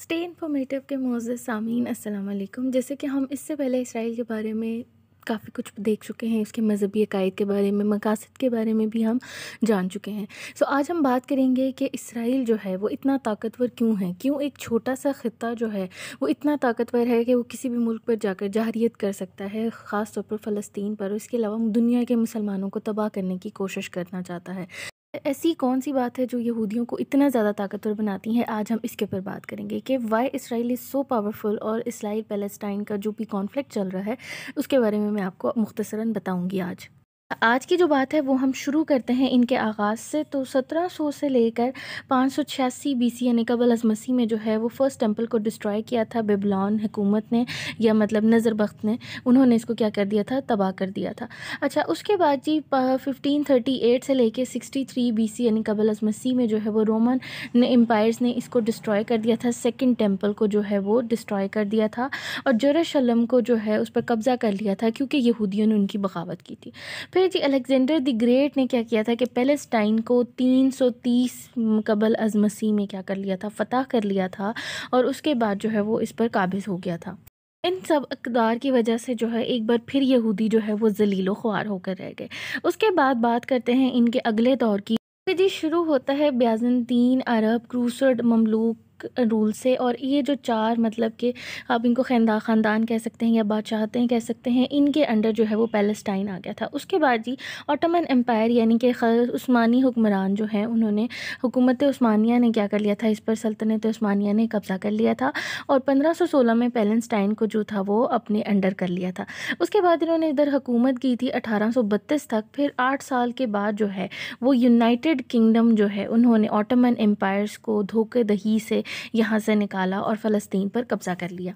stay informative के मौजे सामीन असलकम जैसे कि हम इससे पहले इसराइल के बारे में काफ़ी कुछ देख चुके हैं उसके मजहबी अकायद के बारे में मकासद के बारे में भी हम जान चुके हैं सो आज हम बात करेंगे कि इसराइल जो है वो इतना ताकतवर क्यों है क्यों एक छोटा सा ख़त्ता जो है वो इतना ताकतवर है कि वो किसी भी मुल्क पर जाकर जहरीत कर सकता है ख़ास तौर पर फ़लस्तीन पर इसके अलावा दुनिया के मुसलमानों को तबाह करने की कोशिश करना चाहता है ऐसी कौन सी बात है जो यहूदियों को इतना ज़्यादा ताकतवर बनाती है आज हम इसके ऊपर बात करेंगे कि why Israel is so powerful और इसराइल पैलेस्टाइन का जो भी कॉन्फ्लिक्ट चल रहा है उसके बारे में मैं आपको मुख्तसरा बताऊँगी आज आज की जो बात है वो हम शुरू करते हैं इनके आगाज़ से तो 1700 से लेकर पाँच सौ छियासी बी सी यानी कबल अज मसीह में जो है वो फ़र्स्ट टेम्पल को डिस्ट्रॉय किया था बेबलॉन हुकूमत ने या मतलब नज़र बख्त ने उन्होंने इसको क्या कर दिया था तबाह कर दिया था अच्छा उसके बाद जी फिफ्टीन थर्टी एट से लेकर सिक्सटी थ्री बी सी यानी कबल अज मसीह में जो है वो रोमन ने एम्पायर्स ने इसको डिस्ट्रॉय कर दिया था सेकेंड टेम्पल को जो है वो डिस्ट्रॉय कर दिया था और जरूशलम को जो है उस पर कब्ज़ा कर लिया था क्योंकि यहूदियों ने उनकी बगावत की थी फिर फिर जी अलेक्जेंडर द ग्रेट ने क्या किया था कि पेलेस्टाइन को 330 सौ तीस कबल अज मसीह में क्या कर लिया था फ़तह कर लिया था और उसके बाद जो है वो इस पर काबिज़ हो गया था इन सब अकदार की वजह से जो है एक बार फिर यहूदी जो है वो जलीलो ख्वार होकर रह गए उसके बाद बात करते हैं इनके अगले दौर की जी शुरू होता है ब्याजन तीन अरब क्रूसड ममलूक रूल से और ये जो चार मतलब कि आप इनको खैनदा ख़ानदान कह सकते हैं या बादशाहतें कह सकते हैं इनके अंडर जो है वो पैलेस्टाइन आ गया था उसके बाद जी ऑटोमन एम्पायर यानी कि उस्मानी हुक्मरान जो है उन्होंने हुकूमत उस्मानिया ने क्या कर लिया था इस पर सल्तनत उस्मानिया ने कब्ज़ा कर लिया था और पंद्रह सौ सोलह में पैलेस्टाइन को जो था वो अपने अंडर कर लिया था उसके बाद इन्होंने इधर हुकूमत की थी अठारह सौ बत्तीस तक फिर आठ साल के बाद जो है वो यूनाइटेड किंगडम जो है उन्होंने ऑटोमन एम्पायर्स को धोखे दही से यहाँ से निकाला और फ़लस्तीन पर कब्ज़ा कर लिया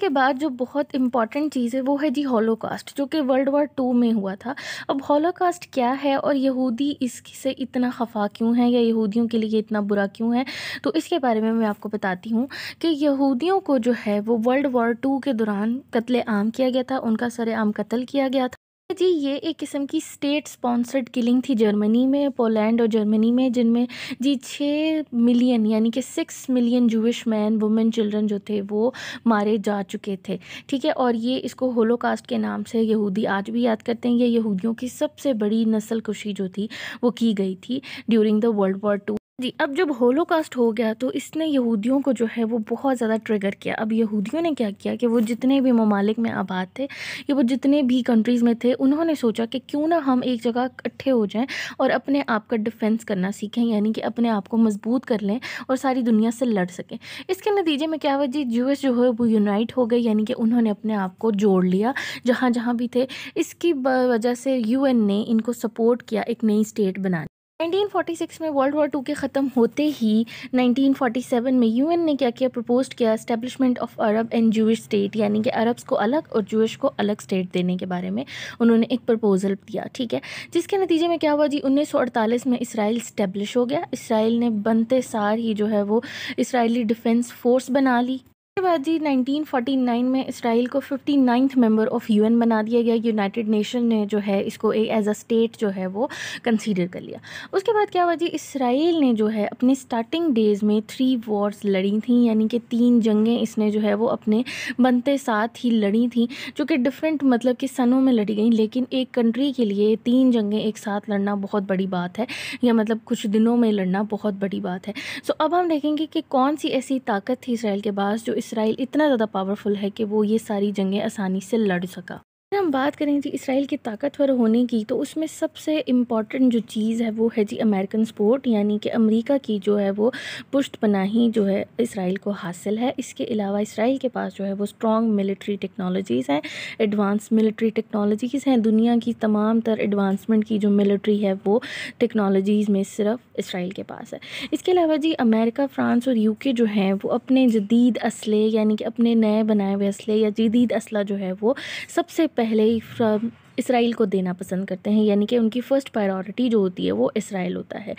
के बाद जो बहुत इंपॉर्टेंट चीज़ है वो है जी हॉलोकास्ट जो कि वर्ल्ड वार टू में हुआ था अब हॉलोकास्ट क्या है और यहूदी इससे इतना खफा क्यों है या यहूदियों के लिए इतना बुरा क्यों है तो इसके बारे में मैं आपको बताती हूँ कि यहूदियों को जो है वो वर्ल्ड वार टू के दौरान कत्ल आम किया गया था उनका सरेआम कत्ल किया गया था जी ये एक किस्म की स्टेट स्पॉन्सर्ड किलिंग थी जर्मनी में पोलैंड और जर्मनी में जिनमें जी छः मिलियन यानी कि six million Jewish man women children जो थे वो मारे जा चुके थे ठीक है और ये इसको होलोकास्ट के नाम से यहूदी आज भी याद करते हैं ये यहूदियों की सबसे बड़ी नस्ल कुशी जो थी वो की गई थी during the world war two जी अब जब होलोकास्ट हो गया तो इसने यहूदियों को जो है वो बहुत ज़्यादा ट्रिगर किया अब यहूदियों ने क्या किया कि वो जितने भी ममालिक में आबाद थे या वो जितने भी कंट्रीज़ में थे उन्होंने सोचा कि क्यों ना हम एक जगह इकट्ठे हो जाएं और अपने आप का डिफेंस करना सीखें यानी कि अपने आप को मजबूत कर लें और सारी दुनिया से लड़ सकें इसके नतीजे में क्या हुआ जी यूएस जो है वो यूनाइट हो गए यानी कि उन्होंने अपने आप को जोड़ लिया जहाँ जहाँ भी थे इसकी वजह से यू ने इनको सपोर्ट किया एक नई स्टेट बनाने 1946 में वर्ल्ड वॉर टू के ख़त्म होते ही 1947 में यूएन ने क्या किया प्रपोज किया establishment of Arab and Jewish state यानी कि अरब्स को अलग और जूश को अलग स्टेट देने के बारे में उन्होंने एक प्रपोज़ल दिया ठीक है जिसके नतीजे में क्या हुआ जी 1948 में इसराइल स्टैब्लिश हो गया इसराइल ने बनते सार ही जो है वो इसराइली डिफेंस फोर्स बना ली उसके बाद जी 1949 में इसराइल को fifty ninth member of N बना दिया गया यूनाइटेड नेशन ने जो है इसको एज अ स्टेट जो है वो कंसीडर कर लिया उसके बाद क्या हुआ जी इसराइल ने जो है अपने स्टार्टिंग डेज़ में थ्री वॉर्स लड़ी थी यानी कि तीन जंगें इसने जो है वो अपने बनते साथ ही लड़ी थी जो कि डिफरेंट मतलब कि सनों में लड़ी गई लेकिन एक कंट्री के लिए तीन जंगें एक साथ लड़ना बहुत बड़ी बात है या मतलब कुछ दिनों में लड़ना बहुत बड़ी बात है सो अब हम देखेंगे कि कौन सी ऐसी ताकत थी इसराइल के पास जो इसराइल इतना ज़्यादा पावरफुल है कि वो ये सारी जंगें आसानी से लड़ सका हम बात करें जी इसराइल की ताकतवर होने की तो उसमें सबसे इम्पॉर्टेंट जो चीज़ है वो है जी अमेरिकन सपोर्ट यानी कि अमेरिका की जो है वो पुष्ट पनाही जो है इसराइल को हासिल है इसके अलावा इसराइल के पास जो है वो स्ट्रॉन्ग मिलिट्री टेक्नोलॉजीज़ हैं एडवांस मिलिट्री टेक्नोलॉजीज़ हैं दुनिया की तमाम तर एडवांसमेंट की जो मिलिट्री है वो टेक्नोलॉजीज़ में सिर्फ इसराइल के पास है इसके अलावा जी अमेरिका फ्रांस और यू जो हैं वो अपने जदीद असले यानी कि अपने नए बनाए हुए असले या जदीद असला जो है वो सबसे पहले ही फ्रॉम इसराइल को देना पसंद करते हैं यानी कि उनकी फ़र्स्ट प्रायोरिटी जो होती है वो इसराइल होता है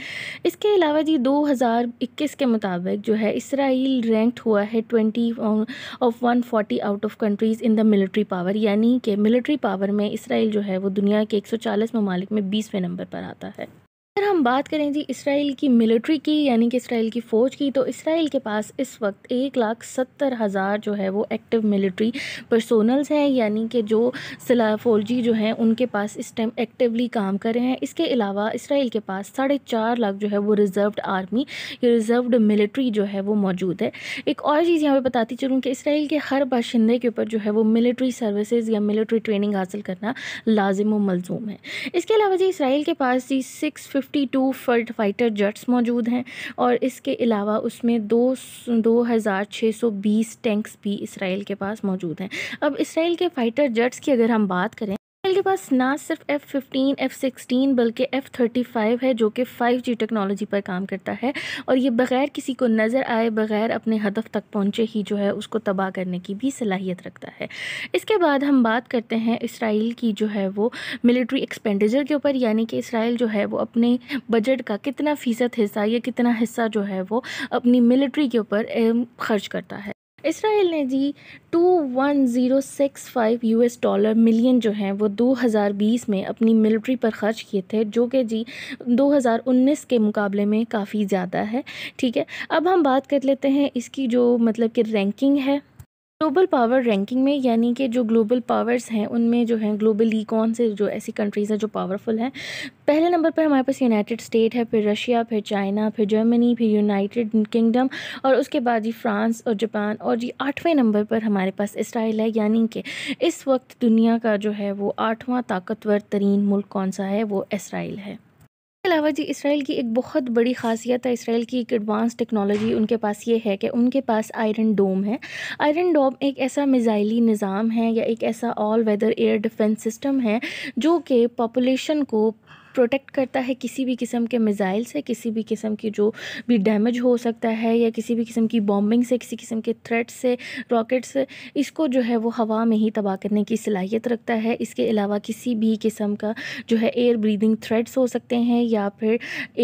इसके अलावा जी 2021 के मुताबिक जो है इसराइल रैंक्ड हुआ है 20 of 140 out of countries in the military power यानी कि मिलिट्री पावर में इसराइल जो है वो दुनिया के 140 सौ ममालिक में बीसवें नंबर पर आता है अगर हम बात करें जी इसराइल की मिलिट्री की यानी कि इसराइल की फ़ौज की तो इसराइल के पास इस वक्त एक लाख सत्तर हज़ार जो है वो एक्टिव मिलिट्री पर्सोनल्स हैं यानी कि जो सिला फौजी जो हैं उनके पास इस टाइम एक्टिवली काम कर रहे हैं इसके अलावा इसराइल के पास साढ़े चार लाख जो है वो रिज़र्व आर्मी या रिज़र्व मिलिट्री जो है वो मौजूद है एक और चीज़ यहाँ पर बताती चलूँ कि इसराइल के हर बाशिंदे के ऊपर जो है वो मिलिट्री सर्विसज़ या मिलिट्री ट्रेनिंग हासिल करना लाजिम व मलजूम है इसके अलावा जी इसराइल के पास जी six fifty two fighter jets मौजूद हैं और इसके अलावा उसमें दो दो हज़ार छः सौ बीस टैंक्स भी इसराइल के पास मौजूद हैं अब इसराइल के फ़ाइटर जेट्स की अगर हम बात करें के पास ना सिर्फ एफ़ फिफ्टीन एफ़ सिक्सटीन बल्कि एफ़ थर्टी फाइव है जो कि फ़ाइव जी टेक्नोलॉजी पर काम करता है और ये बग़ैर किसी को नज़र आए बग़ैर अपने हदफ तक पहुँचे ही जो है उसको तबाह करने की भी सलाहियत रखता है इसके बाद हम बात करते हैं इसराइल की जो है वो मिलिट्री एक्सपेंडिचर के ऊपर यानी कि इसराइल जो है वो अपने बजट का कितना फ़ीसद हिस्सा या कितना हिस्सा जो है वो अपनी मिलिट्री के ऊपर खर्च करता है इसराइल ने जी two one zero six five U S dollar million जो हैं वो 2020 में अपनी मिलिट्री पर ख़र्च किए थे जो कि जी 2019 के मुकाबले में काफ़ी ज़्यादा है ठीक है अब हम बात कर लेते हैं इसकी जो मतलब कि रैंकिंग है ग्लोबल पावर रैंकिंग में यानी कि जो ग्लोबल पावर्स हैं उनमें जो है ग्लोबली कौन से जो ऐसी कंट्रीज़ हैं जो पावरफुल हैं पहले नंबर पर हमारे पास यूनाइटेड स्टेट है फिर रशिया फिर चाइना फिर जर्मनी फिर यूनाइटेड किंगडम और उसके बाद जी फ्रांस और जापान और जी आठवें नंबर पर हमारे पास इसराइल है यानी कि इस वक्त दुनिया का जो है वो आठवां ताकतवर तरीन मुल्क कौन सा है वो इसराइल है अलावा जी इसराइल की एक बहुत बड़ी खासियत है इसराइल की एक एडवांस टेक्नोलॉजी उनके पास ये है कि उनके पास आयरन डोम है आयरन डोम एक ऐसा मिज़ाइली निज़ाम है या एक ऐसा all weather air defence system है जो कि पॉपुलेशन को प्रोटेक्ट करता है किसी भी किस्म के मिज़ाइल से किसी भी किस्म की जो भी डैमेज हो सकता है या किसी भी किस्म की बॉम्बिंग से किसी किस्म के थ्रेट से रॉकेट से इसको जो है वो हवा में ही तबाह करने की सलाहियत रखता है इसके अलावा किसी भी किस्म का जो है एयर ब्रीदिंग थ्रेड्स हो सकते हैं या फिर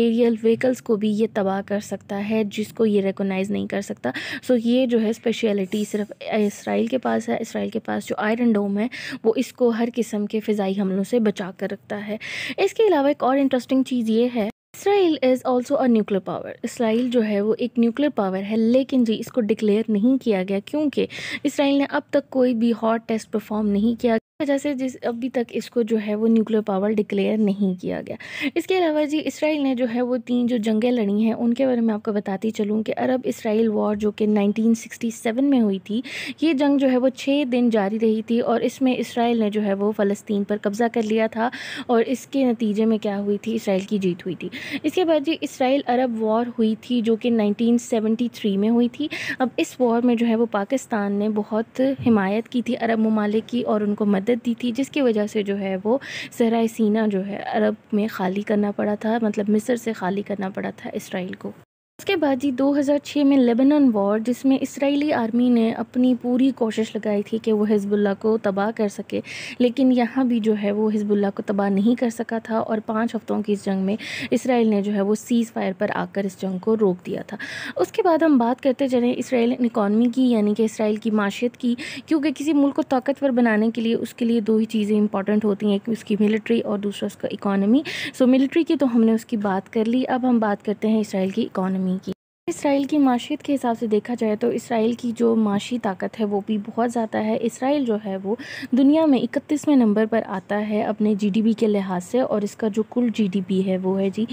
एरियल व्हीकल्स को भी ये तबाह कर सकता है जिसको ये रिकोनाइज़ नहीं कर सकता सो ये जो है स्पेशलिटी सिर्फ इसराइल के पास है इसराइल के पास जो आयरन डोम है वो इसको हर किस्म के फ़ाई हमलों से बचा कर रखता है इसके अलावा अलावा एक और इंटरेस्टिंग चीज़ ये है Israel is also a nuclear power Israel जो है वो एक न्यूक्लियर पावर है लेकिन जी इसको डिक्लेयर नहीं किया गया क्योंकि इसराइल ने अब तक कोई भी हॉट टेस्ट परफॉर्म नहीं किया वजह से जिस अभी तक इसको जो है वो न्यूक्लियर पावर डिक्लेयर नहीं किया गया इसके अलावा जी इसराइल ने जो है वो तीन जो जंगें लड़ी हैं उनके बारे में आपको बताती चलूँ कि अरब इसराइल वॉर जो कि 1967 में हुई थी ये जंग जो है वो छः दिन जारी रही थी और इसमें इसराइल ने जो है वो फ़लस्तीन पर कब्ज़ा कर लिया था और इसके नतीजे में क्या हुई थी इसराइल की जीत हुई थी इसके बाद जी इसराइल अरब वॉर हुई थी जो कि 1973 में हुई थी अब इस वॉर में जो है वो पाकिस्तान ने बहुत हिमायत की थी अरब ममालिक की और उनको मदद मदद दी थी जिसकी वजह से जो है वो सराय सीना जो है अरब में खाली करना पड़ा था मतलब मिस्र से खाली करना पड़ा था इसराइल को इसके बाद जी 2006 में लेबनान वॉर जिसमें इसराइली आर्मी ने अपनी पूरी कोशिश लगाई थी कि वो हिजबुल्ला को तबाह कर सके लेकिन यहाँ भी जो है वो हिजबुल्ला को तबाह नहीं कर सका था और पाँच हफ्तों की इस जंग में इसराइल ने जो है वो सीज़ फायर पर आकर इस जंग को रोक दिया था उसके बाद हम बात करते चलें इसराइल इकानमी की यानी कि इसराइल की माशियत की क्योंकि किसी मुल्क को ताकतवर बनाने के लिए उसके लिए दो ही चीज़ें इंपॉर्टेंट होती हैं उसकी मिलिट्री और दूसरा उसका इकानमी सो मिलिट्री की तो हमने उसकी बात कर ली अब हम बात करते हैं इसराइल की इकानमी ini इसराइल की माशियत के हिसाब से देखा जाए तो इसराइल की जो माशी ताकत है वो भी बहुत ज़्यादा है इसराइल जो है वो दुनिया में इकतीसवें नंबर पर आता है अपने जीडीपी के लिहाज से और इसका जो कुल जीडीपी है वो है जी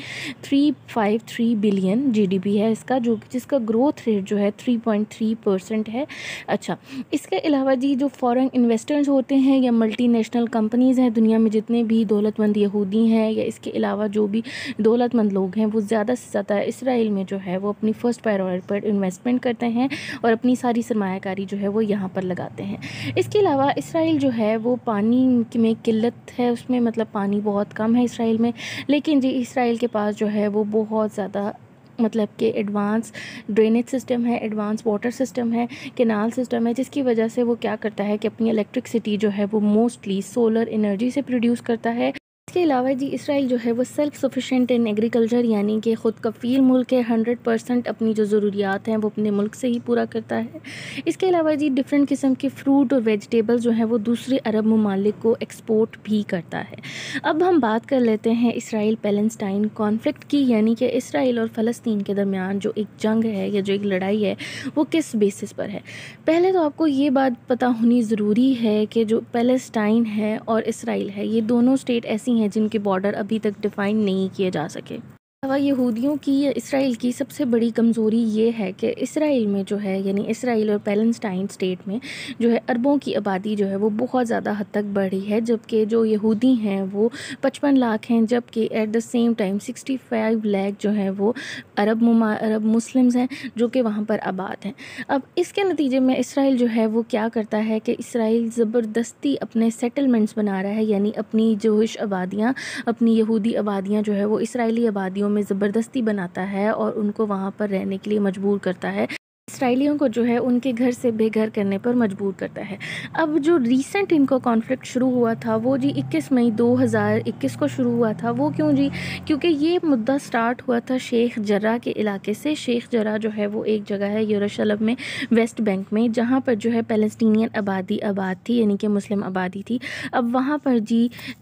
three five three billion GDP है इसका जो जिसका ग्रोथ रेट जो है थ्री पॉइंट थ्री परसेंट है अच्छा इसके अलावा जी जो फ़ॉरन इन्वेस्टर्स होते हैं या नेशनल कंपनीज़ हैं दुनिया में जितने भी दौलतमंद यहूदी हैं या इसके अलावा जो भी दौलतमंद लोग हैं वो ज़्यादा से ज़्यादा इसराइल में जो है वो अपनी फर्स्ट प्रायोरिटी पर इन्वेस्टमेंट करते हैं और अपनी सारी सरमाकारी जो है वो यहाँ पर लगाते हैं इसके अलावा इसराइल जो है वो पानी में किल्लत है उसमें मतलब पानी बहुत कम है इसराइल में लेकिन जी इसराइल के पास जो है वो बहुत ज़्यादा मतलब कि एडवांस ड्रेनेज सिस्टम है एडवांस वाटर सिस्टम है केनाल सिस्टम है जिसकी वजह से वो क्या करता है कि अपनी इलेक्ट्रिकसिटी जो है वो मोस्टली सोलर एनर्जी से प्रोड्यूस करता है इसके अलावा जी इसराइल जो है वो सेल्फ सफिशेंट इन एग्रीकल्चर यानी कि ख़ुद कफ़ील मुल्क है हंड्रेड परसेंट अपनी जो ज़रूरियात हैं वो अपने मुल्क से ही पूरा करता है इसके अलावा जी डिफरेंट किस्म के फ्रूट और वेजिटेबल जो हैं वो दूसरे अरब ममालिक को एक्सपोर्ट भी करता है अब हम बात कर लेते हैं इसराइल पैलेस्टाइन कॉन्फ्लिक्ट की यानी कि इसराइल और फ़लस्तीन के दरमियान जो एक जंग है या जो एक लड़ाई है वो किस बेसिस पर है पहले तो आपको ये बात पता होनी ज़रूरी है कि जो पैलेस्टाइन है और इसराइल है ये दोनों स्टेट ऐसी हैं हैं जिनके बॉर्डर अभी तक डिफ़ाइन नहीं किए जा सके अलावा यहूदियों की या इसराइल की सबसे बड़ी कमज़ोरी ये है कि इसराइल में जो है यानी इसराइल और पैलेस्टाइन स्टेट में जो है अरबों की आबादी जो है वो बहुत ज़्यादा हद तक बढ़ी है जबकि जो यहूदी हैं वो पचपन लाख हैं जबकि at the same time sixty five lakh जो है वो अरब अरब मुस्लिम्स हैं जो कि वहाँ पर आबाद हैं अब इसके नतीजे में इसराइल जो है वो क्या करता है कि इसराइल ज़बरदस्ती अपने सेटलमेंट्स बना रहा है यानी अपनी जोश आबादियाँ अपनी यहूदी आबादियाँ जो है वो इसराइली आबादियों में ज़बरदस्ती बनाता है और उनको वहाँ पर रहने के लिए मजबूर करता है इसराइलियों को जो है उनके घर से बेघर करने पर मजबूर करता है अब जो रीसेंट इनको कॉन्फ्लिक्ट शुरू हुआ था वो जी 21 मई 2021 को शुरू हुआ था वो क्यों जी क्योंकि ये मुद्दा स्टार्ट हुआ था शेख जर्रा के इलाके से शेख जर्रा जो है वो एक जगह है यरूशलम में वेस्ट बैंक में जहाँ पर जो है पेलस्टीनियन आबादी आबाद थी यानी कि मुस्लिम आबादी थी अब वहाँ पर जी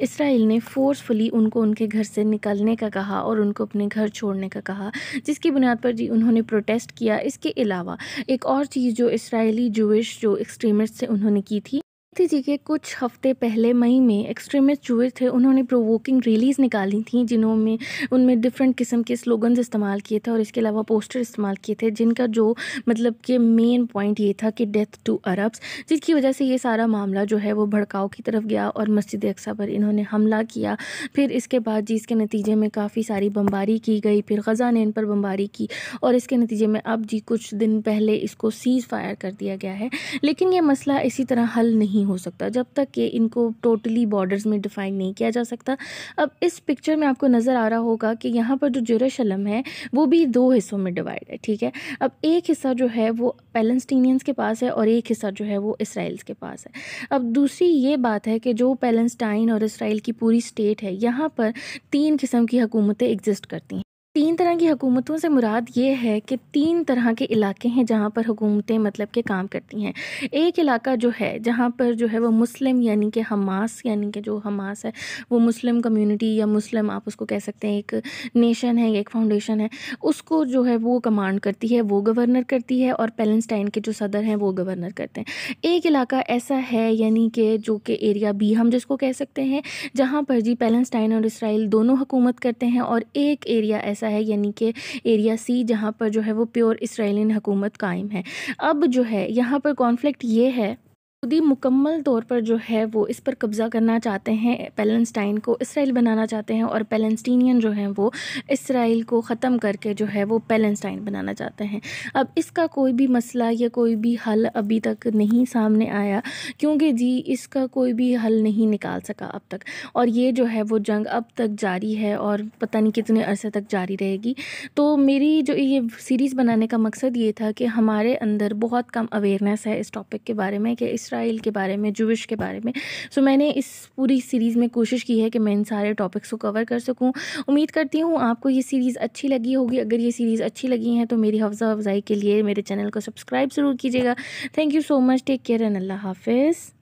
इसराइल ने फ़ोर्सफुली उनको उनके घर से निकलने का कहा और उनको अपने घर छोड़ने का कहा जिसकी बुनियाद पर जी उन्होंने प्रोटेस्ट किया इसके अलावा हुआ एक और चीज़ जो इसराइली जूश जो एक्सट्रीमिस्ट से उन्होंने की थी गांधी जी के कुछ हफ्ते पहले मई में एक्सट्रीमिस्ट हुए थे उन्होंने प्रोवोकिंग रैलीज़ निकाली थी जिन्होंने उनमें डिफरेंट किस्म के स्लोगन्स इस्तेमाल किए थे और इसके अलावा पोस्टर इस्तेमाल किए थे जिनका जो मतलब कि मेन पॉइंट ये था कि डेथ टू अरब्स जिसकी वजह से ये सारा मामला जो है वो भड़काव की तरफ गया और मस्जिद अक्सा पर इन्होंने हमला किया फिर इसके बाद जी इसके नतीजे में काफ़ी सारी बमबारी की गई फिर गज़ा ने इन पर बमबारी की और इसके नतीजे में अब जी कुछ दिन पहले इसको सीज़ फायर कर दिया गया है लेकिन ये मसला इसी तरह हल नहीं नहीं हो सकता जब तक कि इनको टोटली बॉर्डर्स में डिफ़ाइन नहीं किया जा सकता अब इस पिक्चर में आपको नज़र आ रहा होगा कि यहाँ पर जो जेरूशलम है वो भी दो हिस्सों में डिवाइड है ठीक है अब एक हिस्सा जो है वो पैलेस्टीनियंस के पास है और एक हिस्सा जो है वो इसराइल्स के पास है अब दूसरी ये बात है कि जो पैलेस्टाइन और इसराइल की पूरी स्टेट है यहाँ पर तीन किस्म की हुकूमतें एग्जिस्ट करती हैं तीन तरह की हुकूमतों से मुराद ये है कि तीन तरह के इलाके हैं जहाँ पर हुकूमतें मतलब के काम करती हैं एक इलाका जो है जहाँ पर जो है वो मुस्लिम यानी कि हमास यानी कि जो हमास है वो मुस्लिम कम्युनिटी या मुस्लिम आप उसको कह सकते हैं एक नेशन है एक फाउंडेशन है उसको जो है वो कमांड करती है वो गवर्नर करती है और पेलेंस्टाइन के जो सदर हैं वो गवर्नर करते हैं एक इलाका ऐसा है यानी कि जो कि एरिया बी हम जिसको कह सकते हैं जहाँ पर जी पेलेंस्टाइन और इसराइल दोनों हुकूमत करते हैं और एक एरिया ऐसा हिस्सा है यानी कि एरिया सी जहाँ पर जो है वो प्योर इसराइलिन हुकूमत कायम है अब जो है यहाँ पर कॉन्फ्लिक्ट ये है खुद ही मुकम्मल तौर पर जो है वो इस पर कब्ज़ा करना चाहते हैं पेलेंस्टाइन को इसराइल बनाना चाहते हैं और पैलेस्टीनियन जो हैं वो इसराइल को ख़त्म करके जो है वो पैलेस्टाइन बनाना चाहते हैं अब इसका कोई भी मसला या कोई भी हल अभी तक नहीं सामने आया क्योंकि जी इसका कोई भी हल नहीं निकाल सका अब तक और ये जो है वो जंग अब तक जारी है और पता नहीं कितने अरसे तक जारी रहेगी तो मेरी जो ये सीरीज़ बनाने का मकसद ये था कि हमारे अंदर बहुत कम अवेयरनेस है इस टॉपिक के बारे में कि इस इसराइल के बारे में जुविश के बारे में सो so, मैंने इस पूरी सीरीज़ में कोशिश की है कि मैं इन सारे टॉपिक्स को कवर कर सकूँ उम्मीद करती हूँ आपको ये सीरीज़ अच्छी लगी होगी अगर ये सीरीज़ अच्छी लगी है तो मेरी हफ्जा अफजाई के लिए मेरे चैनल को सब्सक्राइब ज़रूर कीजिएगा thank you so much take care and अल्लाह हाफिज़